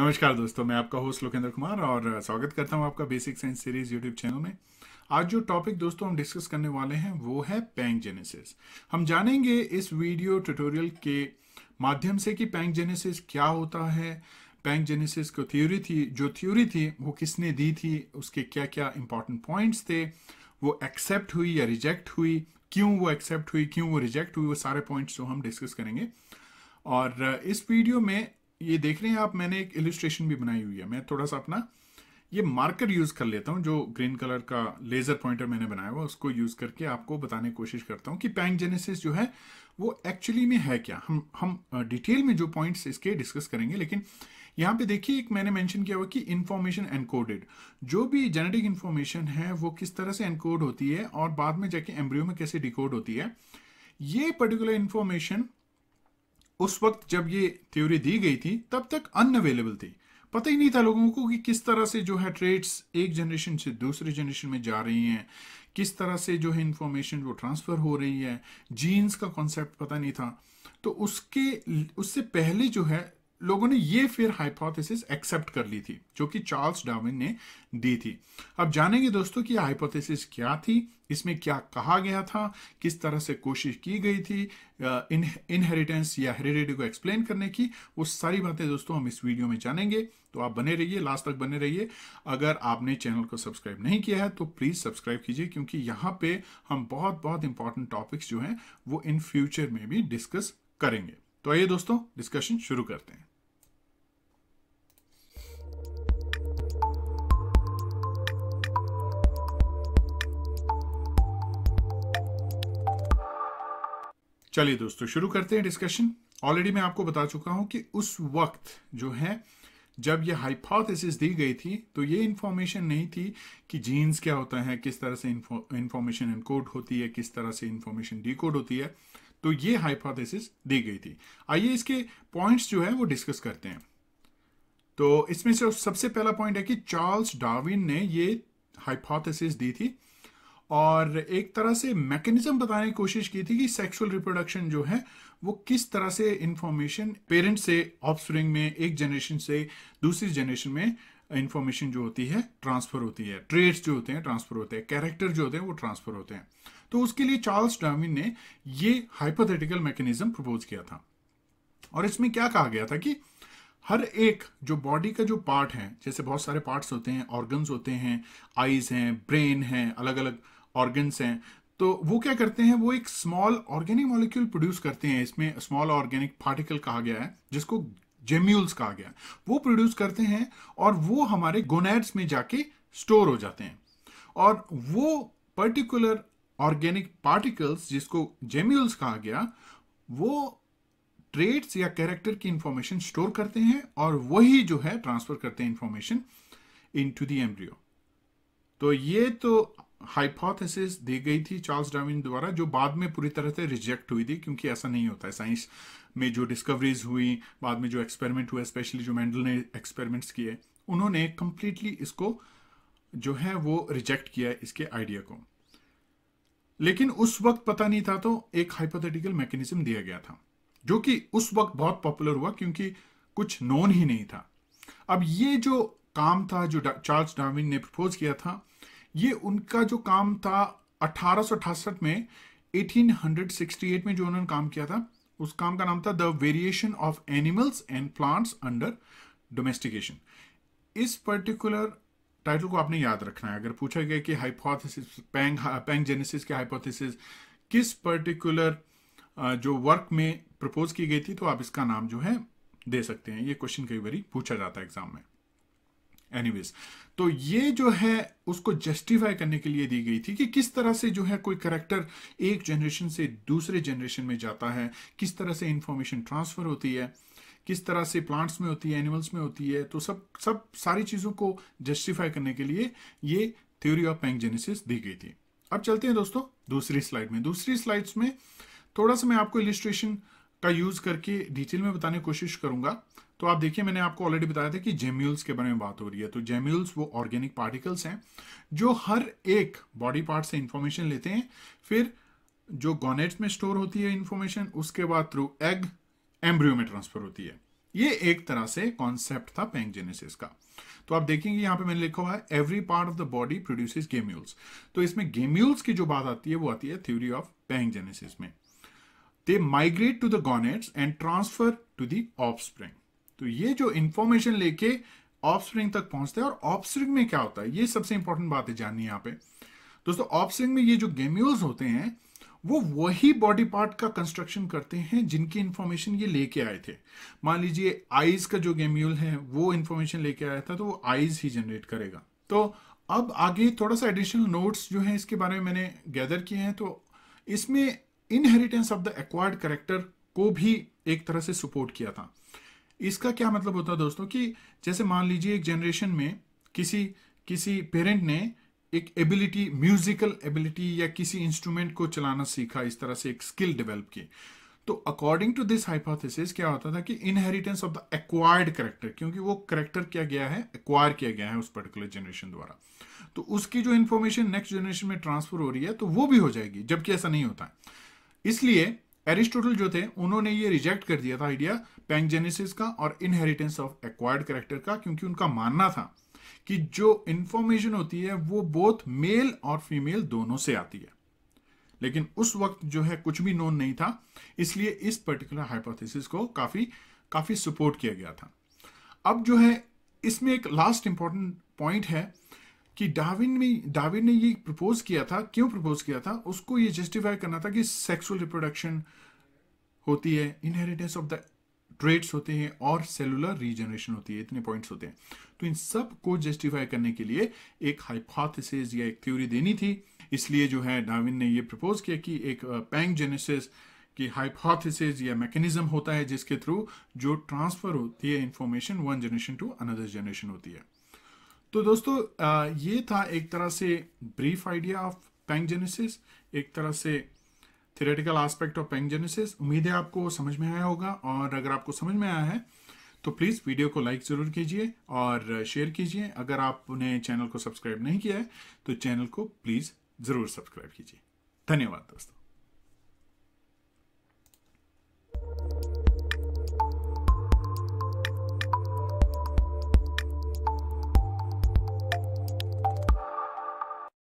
नमस्कार दोस्तों मैं आपका होस्ट लोकेंद्र कुमार और स्वागत करता हूं आपका basic science series YouTube channel में आज जो टॉपिक दोस्तों हम डिस्कस करने वाले हैं वो है पैंग जेनेसिस हम जानेंगे इस वीडियो ट्यूटोरियल के माध्यम से कि पैंग जेनेसिस क्या होता है पैंक जेनेसिस को थ्योरी थी जो थ्योरी थी वो किसने दी थी उसके क्या क्या इंपॉर्टेंट पॉइंट्स थे वो एक्सेप्ट हुई या रिजेक्ट हुई क्यों वो एक्सेप्ट हुई क्यों वो रिजेक्ट हुई वो सारे पॉइंट्स जो हम डिस्कस करेंगे और इस वीडियो में ये देख रहे हैं आप मैंने एक इलिस्ट्रेशन भी बनाई हुई है मैं थोड़ा सा अपना ये मार्कर यूज़ कर लेता हूं जो ग्रीन कलर का लेज़र पॉइंटर मैंने बनाया हुआ उसको यूज़ करके आपको बताने की कोशिश करता हूँ कि पैंक जेनेसिस जो है वो एक्चुअली में है क्या हम हम डिटेल में जो पॉइंट्स इसके डिस्कस करेंगे लेकिन यहाँ पे देखिए एक मैंने मेंशन किया हुआ कि इन्फॉर्मेशन एनकोडेड जो भी जेनेटिक इन्फॉर्मेशन है वो किस तरह से एनकोड होती है और बाद में जाके एम्ब्रियो में कैसे डिकोड होती है ये पर्टिकुलर इन्फॉर्मेशन उस वक्त जब ये थ्योरी दी गई थी तब तक अनअवेलेबल थी पता ही नहीं था लोगों को कि किस तरह से जो है ट्रेड्स एक जनरेशन से दूसरे जनरेशन में जा रही हैं किस तरह से जो है इंफॉर्मेशन वो ट्रांसफ़र हो रही है जीन्स का कॉन्सेप्ट पता नहीं था तो उसके उससे पहले जो है लोगों ने ये फिर हाइपोथेसिस एक्सेप्ट कर ली थी जो कि चार्ल्स डार्विन ने दी थी अब जानेंगे दोस्तों कि हाइपोथेसिस क्या थी इसमें क्या कहा गया था किस तरह से कोशिश की गई थी इनहेरिटेंस या हेरिडिटी को एक्सप्लेन करने की वो सारी बातें दोस्तों हम इस वीडियो में जानेंगे तो आप बने रहिए लास्ट तक बने रहिए अगर आपने चैनल को सब्सक्राइब नहीं किया है तो प्लीज़ सब्सक्राइब कीजिए क्योंकि यहाँ पे हम बहुत बहुत इंपॉर्टेंट टॉपिक्स जो हैं वो इन फ्यूचर में भी डिस्कस करेंगे तो आइए दोस्तों डिस्कशन शुरू करते हैं चलिए दोस्तों शुरू करते हैं डिस्कशन ऑलरेडी मैं आपको बता चुका हूं कि उस वक्त जो है जब यह हाइपोथेसिस दी गई थी तो ये इन्फॉर्मेशन नहीं थी कि जीन्स क्या होता है किस तरह से इन्फॉर्मेशन इनकोड होती है किस तरह से इन्फॉर्मेशन डिकोड होती है तो ये हाइपोथेसिस दी गई थी आइए इसके पॉइंट्स जो है वो डिस्कस करते हैं तो इसमें से सबसे पहला पॉइंट है कि चार्ल्स डार्विन ने ये हाइपोथेसिस दी थी और एक तरह से मैकेनिज्म बताने की कोशिश की थी कि सेक्सुअल रिप्रोडक्शन जो है वो किस तरह से इंफॉर्मेशन पेरेंट्स से ऑफस्प्रिंग में एक जनरेशन से दूसरी जनरेशन में इंफॉर्मेशन जो होती है ट्रांसफर होती है ट्रेड्स जो होते हैं ट्रांसफर होते हैं कैरेक्टर जो होते हैं वो ट्रांसफर होते हैं तो उसके लिए चार्ल्स डार्विन ने ये हाइपोथेटिकल मैकेनिज्म प्रपोज किया था और इसमें क्या कहा गया था कि हर एक जो बॉडी का जो पार्ट है जैसे बहुत सारे पार्ट्स होते हैं ऑर्गन्स होते हैं आईज हैं ब्रेन हैं अलग अलग ऑर्गन्स हैं तो वो क्या करते हैं वो एक स्मॉल ऑर्गेनिक मॉलिक्यूल प्रोड्यूस करते हैं इसमें स्मॉल ऑर्गेनिक पार्टिकल कहा गया है जिसको जेम्यूल्स कहा गया है वो प्रोड्यूस करते हैं और वो हमारे गोनेड्स में जाके स्टोर हो जाते हैं और वो पर्टिकुलर ऑर्गेनिक पार्टिकल्स जिसको जेम्यूल्स कहा गया वो ट्रेड्स या कैरेक्टर की इंफॉर्मेशन स्टोर करते हैं और वही जो है ट्रांसफर करते हैं information into the embryo तो ये तो हाइपोथेसिस दी गई थी चार्ल्स डार्विन द्वारा जो बाद में पूरी तरह से रिजेक्ट हुई थी क्योंकि ऐसा नहीं होता है साइंस में जो डिस्कवरीज हुई बाद में जो एक्सपेरिमेंट हुए स्पेशली जो मेंडल ने एक्सपेरिमेंट्स किए उन्होंने कंप्लीटली इसको जो है वो रिजेक्ट किया इसके आइडिया को लेकिन उस वक्त पता नहीं था तो एक हाइपोथेटिकल मैकेनिज्म दिया गया था जो कि उस वक्त बहुत पॉपुलर हुआ क्योंकि कुछ नोन ही नहीं था अब ये जो काम था जो चार्ल्स डार्विन ने प्रपोज किया था ये उनका जो काम था अठारह में 1868 में जो उन्होंने काम किया था उस काम का नाम था the variation of animals and plants under domestication इस पर्टिकुलर टाइटल को आपने याद रखना है अगर पूछा गया कि हाइपोथेसिस पैंग पैंग जेनेसिस के हाइपोथेसिस किस पर्टिकुलर जो वर्क में प्रपोज की गई थी तो आप इसका नाम जो है दे सकते हैं ये क्वेश्चन कई बार पूछा जाता है एग्जाम में एनीवेज तो ये जो है उसको जस्टिफाई करने के लिए दी गई थी कि किस तरह से जो है कोई करेक्टर एक जनरेशन से दूसरे जनरेशन में जाता है किस तरह से इंफॉर्मेशन ट्रांसफर होती है किस तरह से प्लांट्स में होती है एनिमल्स में होती है तो सब सब सारी चीज़ों को जस्टिफाई करने के लिए ये थ्योरी ऑफ पैंगजेनेसिस दी गई थी अब चलते हैं दोस्तों दूसरी स्लाइड में दूसरी स्लाइड्स में थोड़ा सा मैं आपको इलिस्ट्रेशन का यूज़ करके डिटेल में बताने की कोशिश करूंगा तो आप देखिए मैंने आपको ऑलरेडी बताया था कि जेम्यूल्स के बारे में बात हो रही है तो जेम्यूल्स वो ऑर्गेनिक पार्टिकल्स हैं जो हर एक बॉडी पार्ट से इंफॉर्मेशन लेते हैं फिर जो गोनेट्स में स्टोर होती है इंफॉर्मेशन उसके बाद थ्रू एग एम्ब्रियो में ट्रांसफर होती है ये एक तरह से कॉन्सेप्ट था पैंगजेनेसिस का तो आप देखेंगे यहां पे मैंने लिखा हुआ है every part of the body produces gemmules तो इसमें गेम्यूल्स की जो बात आती है वो आती है थ्योरी ऑफ पैंगजेनेसिस में they migrate to the gonads and transfer to the of तो ये जो इंफॉर्मेशन लेके ऑफस्प्रिंग तक पहुंचते हैं और ऑफस्प्रिंग में क्या होता है ये सबसे इंपॉर्टेंट बात है जाननी यहाँ पे दोस्तों ऑफस्प्रिंग में ये जो गेम्यूल्स होते हैं वो वही बॉडी पार्ट का कंस्ट्रक्शन करते हैं जिनकी इंफॉर्मेशन ये लेके आए थे मान लीजिए आईज का जो गेम्यूल है वो इंफॉर्मेशन लेके आया था तो वो आईज ही जनरेट करेगा तो अब आगे थोड़ा सा एडिशनल नोट्स जो है इसके बारे में मैंने गैदर किए हैं तो इसमें inheritance of the acquired character को भी एक तरह से सपोर्ट किया था इसका क्या मतलब होता है दोस्तों कि जैसे मान लीजिए एक जनरेशन में किसी किसी पेरेंट ने एक एबिलिटी म्यूजिकल एबिलिटी या किसी इंस्ट्रूमेंट को चलाना सीखा इस तरह से एक स्किल डेवलप की तो अकॉर्डिंग टू दिस हाइपोथेसिस क्या होता था कि inheritance of the acquired character क्योंकि वो करेक्टर क्या गया है एक्वायर किया गया है उस पर्टिकुलर जनरेशन द्वारा तो उसकी जो इंफॉर्मेशन नेक्स्ट जनरेशन में ट्रांसफर हो रही है तो वो भी हो जाएगी जबकि ऐसा नहीं होता है इसलिए एरिस्टोटल जो थे उन्होंने ये रिजेक्ट कर दिया था आइडिया पैंगजेनेसिस का और इनहेरिटेंस ऑफ एक्वायर्ड करेक्टर का क्योंकि उनका मानना था कि जो इंफॉर्मेशन होती है वो बोथ मेल और फीमेल दोनों से आती है लेकिन उस वक्त जो है कुछ भी नोन नहीं था इसलिए इस पर्टिकुलर हाइपोथेसिस को काफ़ी काफ़ी सपोर्ट किया गया था अब जो है इसमें एक लास्ट इंपॉर्टेंट पॉइंट है कि डार्विन में डार्विन ने ये प्रपोज किया था क्यों प्रपोज किया था उसको ये जस्टिफाई करना था कि सेक्सुअल रिप्रोडक्शन होती है इनहेरिटेंस ऑफ द ट्रेड्स होते हैं और सेलुलर रीजनरेशन होती है इतने पॉइंट्स होते हैं तो इन सब को जस्टिफाई करने के लिए एक हाइपोथेसिस या एक थ्योरी देनी थी इसलिए जो है डार्विन ने ये प्रपोज किया कि एक पैंग जेनेसिस की हाइपोथेसिस या मैकेनिज्म होता है जिसके थ्रू जो ट्रांसफर होती है information one generation to another generation होती है तो दोस्तों ये था एक तरह से brief idea of pangenesis एक तरह से theoretical aspect of pangenesis उम्मीद है आपको समझ में आया होगा और अगर आपको समझ में आया है तो प्लीज़ वीडियो को लाइक ज़रूर कीजिए और शेयर कीजिए अगर आपने चैनल को सब्सक्राइब नहीं किया है तो चैनल को प्लीज़ ज़रूर सब्सक्राइब कीजिए धन्यवाद दोस्तों